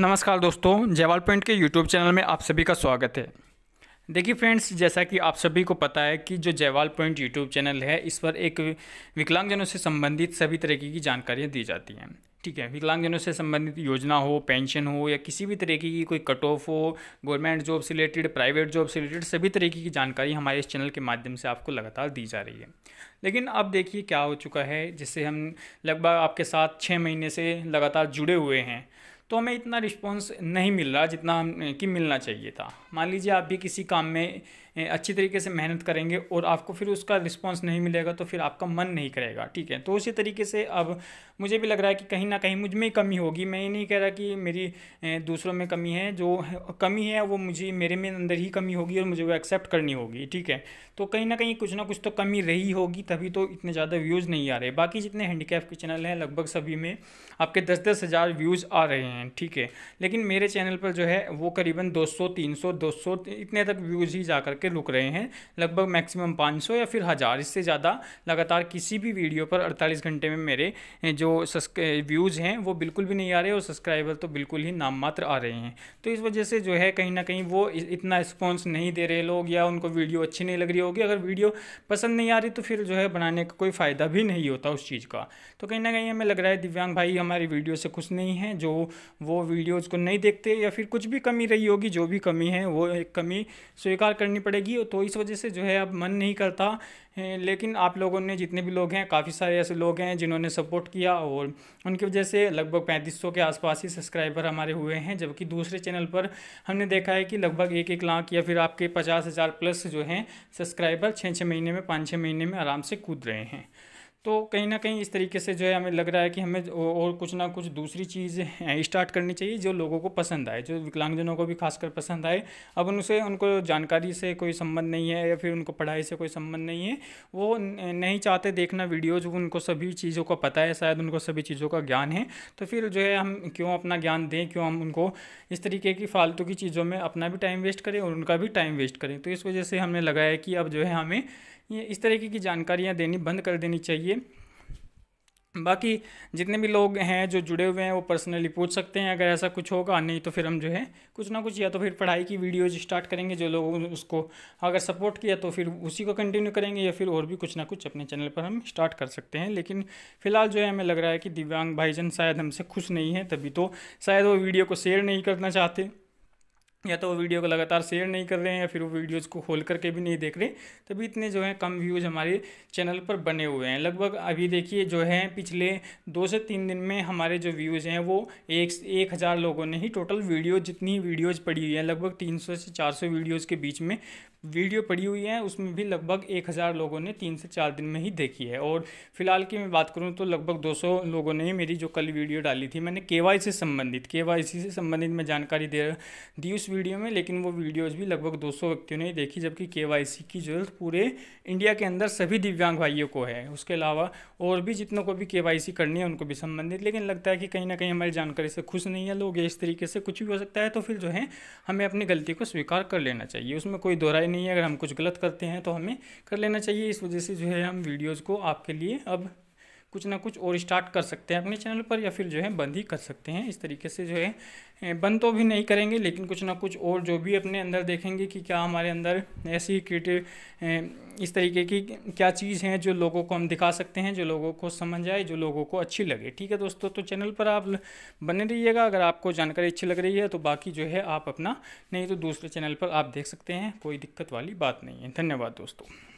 नमस्कार दोस्तों जयवाल पेंट के यूट्यूब चैनल में आप सभी का स्वागत है देखिए फ्रेंड्स जैसा कि आप सभी को पता है कि जो जयवाल पॉइंट यूट्यूब चैनल है इस पर एक विकलांगजनों से संबंधित सभी तरीके की जानकारियाँ दी जाती हैं ठीक है विकलांगजनों से संबंधित योजना हो पेंशन हो या किसी भी तरीके की कोई कट ऑफ हो गवर्नमेंट जॉब से रिलेटेड प्राइवेट जॉब से रिलेटेड सभी तरीके की जानकारी हमारे इस चैनल के माध्यम से आपको लगातार दी जा रही है लेकिन अब देखिए क्या हो चुका है जिससे हम लगभग आपके साथ छः महीने से लगातार जुड़े हुए हैं तो हमें इतना रिस्पॉन्स नहीं मिल रहा जितना कि मिलना चाहिए था मान लीजिए आप भी किसी काम में अच्छी तरीके से मेहनत करेंगे और आपको फिर उसका रिस्पॉन्स नहीं मिलेगा तो फिर आपका मन नहीं करेगा ठीक है तो उसी तरीके से अब मुझे भी लग रहा है कि कहीं ना कहीं मुझ में कमी होगी मैं ये नहीं कह रहा कि मेरी दूसरों में कमी है जो कमी है वो मुझे मेरे में अंदर ही कमी होगी और मुझे वो एक्सेप्ट करनी होगी ठीक है तो कहीं ना कहीं कुछ ना कुछ तो कमी रही होगी तभी तो इतने ज़्यादा व्यूज़ नहीं आ रहे बाकी जितने हैंडीकैप के चैनल हैं लगभग सभी में आपके दस दस हज़ार व्यूज़ आ रहे हैं हैं ठीक है लेकिन मेरे चैनल पर जो है वो करीबन 200 300 200 इतने तक व्यूज़ ही जा करके रुक रहे हैं लगभग मैक्सिमम 500 या फिर हज़ार इससे ज़्यादा लगातार किसी भी वीडियो पर अड़तालीस घंटे में मेरे जो व्यूज़ हैं वो बिल्कुल भी नहीं आ रहे और सब्सक्राइबर तो बिल्कुल ही नाम मात्र आ रहे हैं तो इस वजह से जो है कहीं ना कहीं वो इतना रिस्पॉन्स नहीं दे रहे लोग या उनको वीडियो अच्छी नहीं लग रही होगी अगर वीडियो पसंद नहीं आ रही तो फिर जो है बनाने का कोई फ़ायदा भी नहीं होता उस चीज़ का तो कहीं ना कहीं हमें लग रहा है दिव्यांग भाई हमारी वीडियो से खुश नहीं है जो वो वीडियोज़ को नहीं देखते या फिर कुछ भी कमी रही होगी जो भी कमी है वो एक कमी स्वीकार करनी पड़ेगी तो इस वजह से जो है अब मन नहीं करता लेकिन आप लोगों ने जितने भी लोग हैं काफ़ी सारे ऐसे लोग हैं जिन्होंने सपोर्ट किया और उनकी वजह से लगभग पैंतीस के आसपास ही सब्सक्राइबर हमारे हुए हैं जबकि दूसरे चैनल पर हमने देखा है कि लगभग एक एक लाख या फिर आपके पचास हज़ार प्लस जो हैं सब्सक्राइबर छः छः महीने में पाँच छः महीने में आराम से कूद रहे हैं तो कहीं ना कहीं इस तरीके से जो है हमें लग रहा है कि हमें और कुछ ना कुछ दूसरी चीज़ स्टार्ट करनी चाहिए जो लोगों को पसंद आए जो विकलांगजनों को भी खासकर पसंद आए अब उनसे उनको जानकारी से कोई संबंध नहीं है या फिर उनको पढ़ाई से कोई संबंध नहीं है वो नहीं चाहते देखना वीडियोज उनको सभी चीज़ों का पता है शायद उनको सभी चीज़ों का ज्ञान है तो फिर जो है हम क्यों अपना ज्ञान दें क्यों हम उनको इस तरीके की फालतू की चीज़ों में अपना भी टाइम वेस्ट करें और उनका भी टाइम वेस्ट करें तो इस वजह से हमने लगाया कि अब जो है हमें ये इस तरीके की जानकारियाँ देनी बंद कर देनी चाहिए बाकी जितने भी लोग हैं जो जुड़े हुए हैं वो पर्सनली पूछ सकते हैं अगर ऐसा कुछ होगा नहीं तो फिर हम जो है कुछ ना कुछ या तो फिर पढ़ाई की वीडियोज स्टार्ट करेंगे जो लोग उसको अगर सपोर्ट किया तो फिर उसी को कंटिन्यू करेंगे या फिर और भी कुछ ना कुछ अपने चैनल पर हम स्टार्ट कर सकते हैं लेकिन फिलहाल जो है हमें लग रहा है कि दिव्यांग भाईजन शायद हमसे खुश नहीं है तभी तो शायद वो वीडियो को शेयर नहीं करना चाहते या तो वो वीडियो को लगातार शेयर नहीं कर रहे हैं या फिर वो वीडियोस को खोल करके भी नहीं देख रहे तभी इतने जो है कम व्यूज़ हमारे चैनल पर बने हुए हैं लगभग अभी देखिए जो है पिछले दो से तीन दिन में हमारे जो व्यूज़ हैं वो एक एक हज़ार लोगों ने ही टोटल वीडियो जितनी वीडियोज़ पड़ी हुई हैं लगभग तीन सौ से चार सौ वीडियोज़ के बीच में वीडियो पड़ी हुई है उसमें भी लगभग एक हज़ार लोगों ने तीन से चार दिन में ही देखी है और फिलहाल की मैं बात करूँ तो लगभग दो सौ लोगों ने ही मेरी जो कल वीडियो डाली थी मैंने के से संबंधित के से संबंधित मैं जानकारी दे दी उस वीडियो में लेकिन वो वीडियोज़ भी लगभग 200 व्यक्तियों ने देखी जबकि सी की जरूरत पूरे इंडिया के अंदर सभी दिव्यांग भाइयों को है उसके अलावा और भी जितनों को भी सी करनी है उनको भी संबंधित लेकिन लगता है कि कहीं ना कहीं हमारी जानकारी से खुश नहीं है लोग इस तरीके से कुछ भी हो सकता है तो फिर जो है हमें अपनी गलती को स्वीकार कर लेना चाहिए उसमें कोई दोहराई नहीं है अगर हम कुछ गलत करते हैं तो हमें कर लेना चाहिए इस वजह से जो है हम वीडियोज़ को आपके लिए अब कुछ ना कुछ और स्टार्ट कर सकते हैं अपने चैनल पर या फिर जो है बंद ही कर सकते हैं इस तरीके से जो है बंद तो भी नहीं करेंगे लेकिन कुछ ना कुछ और जो भी अपने अंदर देखेंगे कि क्या हमारे अंदर ऐसी क्रिएटिव इस तरीके की क्या चीज़ है जो लोगों को हम दिखा सकते हैं जो लोगों को समझ आए जो लोगों को अच्छी लगे ठीक है दोस्तों तो चैनल पर आप बने रहिएगा अगर आपको जानकारी अच्छी लग रही है तो बाकी जो है आप अपना नहीं तो दूसरे चैनल पर आप देख सकते हैं कोई दिक्कत वाली बात नहीं है धन्यवाद दोस्तों